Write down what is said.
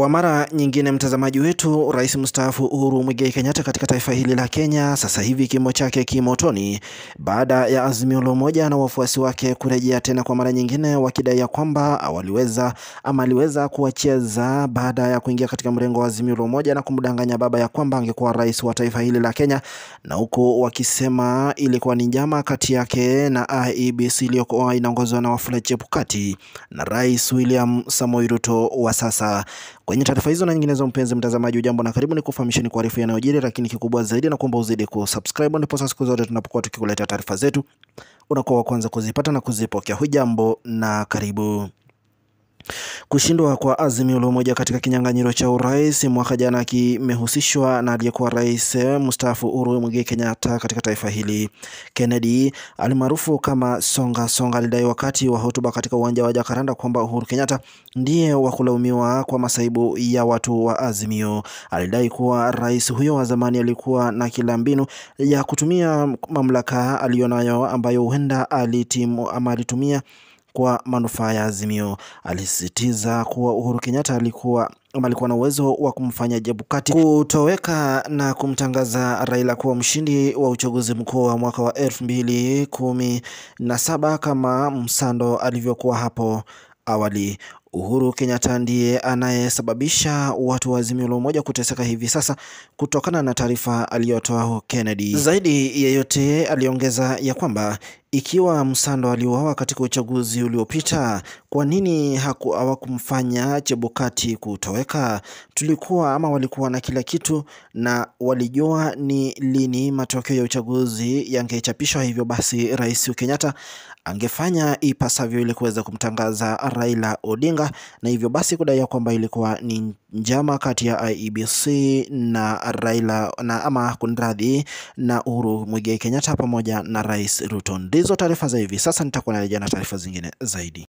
Kwa mara nyingine, mtazamaji wetu, rais mstaafu Uhuru Mwigai Kenyatta katika taifa hili la Kenya sasa hivi kimo chake kimotoni baada ya Azimio la Umoja na wafuasi wake kurejea tena kwa mara nyingine, wakidai ya kwamba awaliweza ama aliweza kuwacheza baada ya kuingia katika mrengo wa Azimio la Umoja na kumdanganya baba ya kwamba angekuwa rais wa taifa hili la Kenya, na huku wakisema ilikuwa ni njama kati yake na IEBC iliyokuwa inaongozwa na Wafula Chebukati na Rais William Samoei Ruto wa sasa. Kwenye taarifa hizo na nyinginezo, mpenzi mtazamaji, ujambo na karibu, ni kufahamisheni kuarifu yanayojiri, lakini kikubwa zaidi na kuomba uzidi kusubscribe, ndipo sasa siku zote tunapokuwa tukikuletea taarifa zetu unakuwa wa kwanza kuzipata na kuzipokea. Hujambo na karibu. Kushindwa kwa Azimio la Umoja katika kinyang'anyiro cha urais mwaka jana kimehusishwa na aliyekuwa rais mstaafu Uhuru Muigai Kenyatta katika taifa hili. Kennedy alimaarufu kama Songa Songa alidai wakati wa hotuba katika uwanja wa Jakaranda kwamba Uhuru Kenyatta ndiye wa kulaumiwa kwa masaibu ya watu wa Azimio. Alidai kuwa rais huyo wa zamani alikuwa na kila mbinu ya kutumia mamlaka aliyonayo ambayo huenda alitimu ama alitumia kwa manufaa ya Azimio. Alisisitiza kuwa Uhuru Kenyatta alikuwa alikuwa na uwezo wa kumfanya Jebukati kutoweka na kumtangaza Raila kuwa mshindi wa uchaguzi mkuu wa mwaka wa elfu mbili kumi na saba kama Msando alivyokuwa hapo awali. Uhuru Kenyatta ndiye anayesababisha watu wa Azimio la Umoja kuteseka hivi sasa kutokana na taarifa aliyotoa Kennedy. Zaidi yeyote, aliongeza ya kwamba ikiwa Msando aliuawa katika uchaguzi uliopita, kwa nini hawakumfanya Chebukati kutoweka? Tulikuwa ama walikuwa na kila kitu na walijua ni lini matokeo ya uchaguzi yangechapishwa, hivyo basi Rais Kenyatta angefanya ipasavyo ili kuweza kumtangaza Raila Odinga, na hivyo basi kudai kwamba ilikuwa ni njama kati ya IEBC na Raila na ama kunradhi na Uhuru Muigai Kenyatta pamoja na Rais Ruto. Ndizo taarifa za hivi sasa, nitakuwa narejea na taarifa zingine zaidi.